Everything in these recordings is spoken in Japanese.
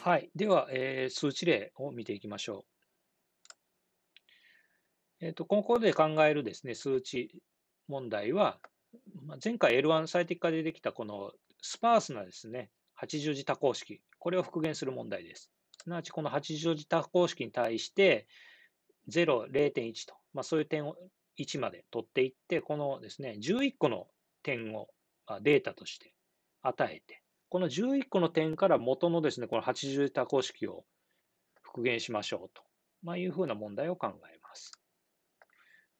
はい。では、えー、数値例を見ていきましょう。えっ、ー、と、ここで考えるですね、数値問題は、前回 L1 最適化でできたこのスパースなですね、80字多項式、これを復元する問題です。すなわち、この80字多項式に対して、0、0.1と、まあ、そういう点を1まで取っていって、このですね、11個の点をデータとして与えて、この11個の点から元のですね、この80多項式を復元しましょうと、まあ、いうふうな問題を考えます。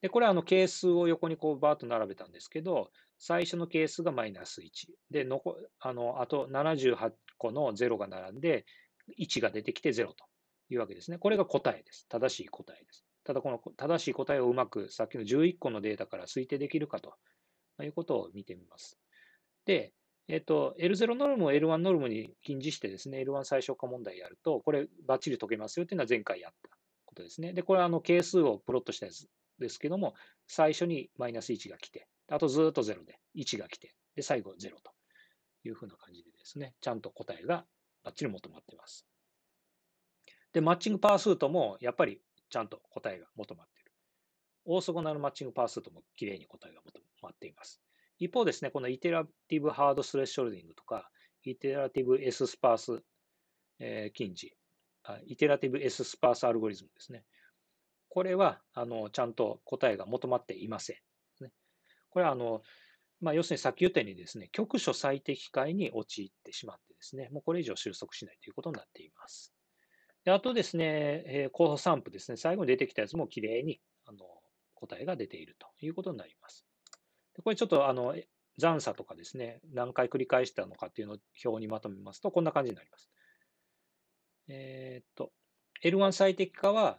で、これはあの係数を横にこうバーッと並べたんですけど、最初の係数がマイナス1。で、残あのあと78個の0が並んで、1が出てきて0というわけですね。これが答えです。正しい答えです。ただ、この正しい答えをうまくさっきの11個のデータから推定できるかということを見てみます。で、えっ、と、L0 ノルムを L1 ノルムに近似してですね、L1 最小化問題やると、これバッチリ解けますよっていうのは前回やったことですね。で、これはあの係数をプロットしたやつですけども、最初にマイナス1が来て、あとずっと0で、1が来て、で、最後0というふうな感じでですね、ちゃんと答えがバッチリ求まってます。で、マッチングパースートもやっぱりちゃんと答えが求まっている。オーソゴナルマッチングパースートもきれいに答えが求まっています。一方ですね、このイテラティブハードスレッショルディングとか、イテラティブ S スパース、えー、近似イテラティブ S スパースアルゴリズムですね。これは、あの、ちゃんと答えが求まっていません。ね、これは、あの、まあ、要するにさっき言ったようにですね、局所最適解に陥ってしまってですね、もうこれ以上収束しないということになっています。であとですね、えー、候補散布ですね、最後に出てきたやつもきれいにあの答えが出ているということになります。これちょっとあの残差とかですね、何回繰り返したのかっていうのを表にまとめますと、こんな感じになります。えー、っと、L1 最適化は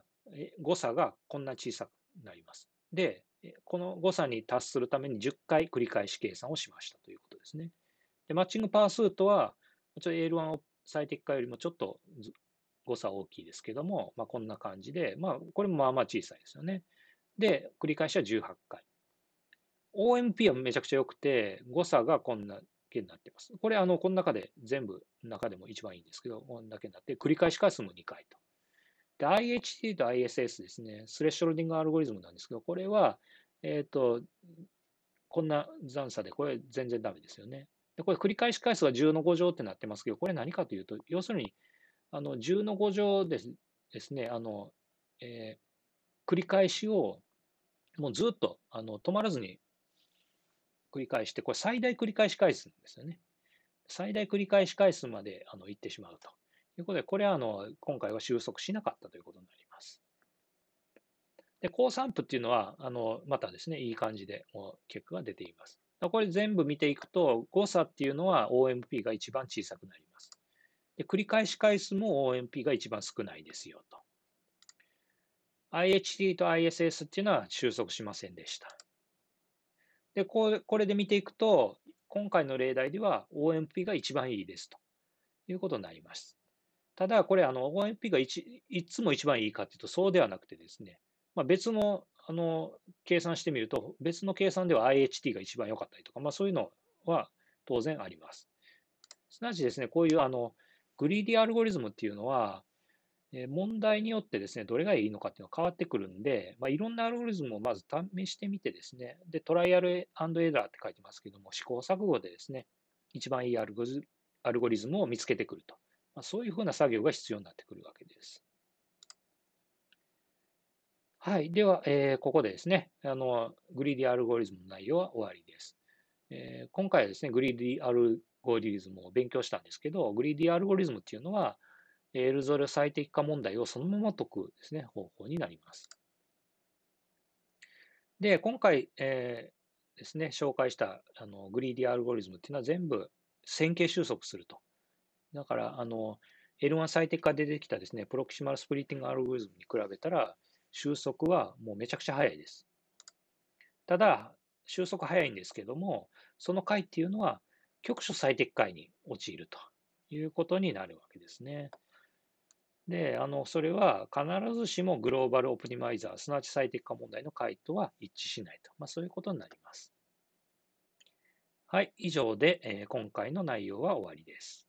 誤差がこんな小さくなります。で、この誤差に達するために10回繰り返し計算をしましたということですね。で、マッチングパースートは、ちょ L1 最適化よりもちょっと誤差大きいですけども、まあ、こんな感じで、まあ、これもまあまあ小さいですよね。で、繰り返しは18回。OMP はめちゃくちゃ良くて、誤差がこんなけになってます。これ、あの、この中で全部、中でも一番いいんですけど、こんだけになって、繰り返し回数も2回と。で、IHT と ISS ですね、スレッショルディングアルゴリズムなんですけど、これは、えっ、ー、と、こんな残差で、これ全然ダメですよね。で、これ繰り返し回数が10の5乗ってなってますけど、これ何かというと、要するに、あの、10の5乗ですですね、あの、えー、繰り返しを、もうずっと、あの、止まらずに繰り返して、これ最大繰り返し回数なんですよね。最大繰り返し回数まであの行ってしまうということで、これはあの今回は収束しなかったということになります。で、高散布っていうのは、あのまたですね、いい感じでもう結果が出ています。これ全部見ていくと、誤差っていうのは OMP が一番小さくなります。で繰り返し回数も OMP が一番少ないですよと。IHT と ISS っていうのは収束しませんでした。でこれ、これで見ていくと、今回の例題では OMP が一番いいですということになります。ただ、これ、あの、OMP がいいつも一番いいかというと、そうではなくてですね、まあ、別の、あの、計算してみると、別の計算では IHT が一番良かったりとか、まあ、そういうのは当然あります。すなわちですね、こういう、あの、グリーディアルゴリズムっていうのは、問題によってですね、どれがいいのかっていうのは変わってくるんで、まあ、いろんなアルゴリズムをまず試してみてですね、で、トライアルエラーって書いてますけども、試行錯誤でですね、一番いいアルゴリズムを見つけてくると。まあ、そういうふうな作業が必要になってくるわけです。はい。では、えー、ここでですね、あの、グリーディアルゴリズムの内容は終わりです。えー、今回はですね、グリーディアルゴリズムを勉強したんですけど、グリーディアルゴリズムっていうのは、エルゾル最適化問題をそのまま解くですね、方法になります。で、今回、えー、ですね、紹介したあのグリーディアルゴリズムっていうのは全部線形収束すると。だから、あの、L1 最適化でてきたですね、プロキシマルスプリッティングアルゴリズムに比べたら、収束はもうめちゃくちゃ早いです。ただ、収束早いんですけども、その回っていうのは、局所最適解に陥るということになるわけですね。で、あの、それは必ずしもグローバルオプティマイザー、すなわち最適化問題の回答は一致しないと。まあ、そういうことになります。はい、以上で、え今回の内容は終わりです。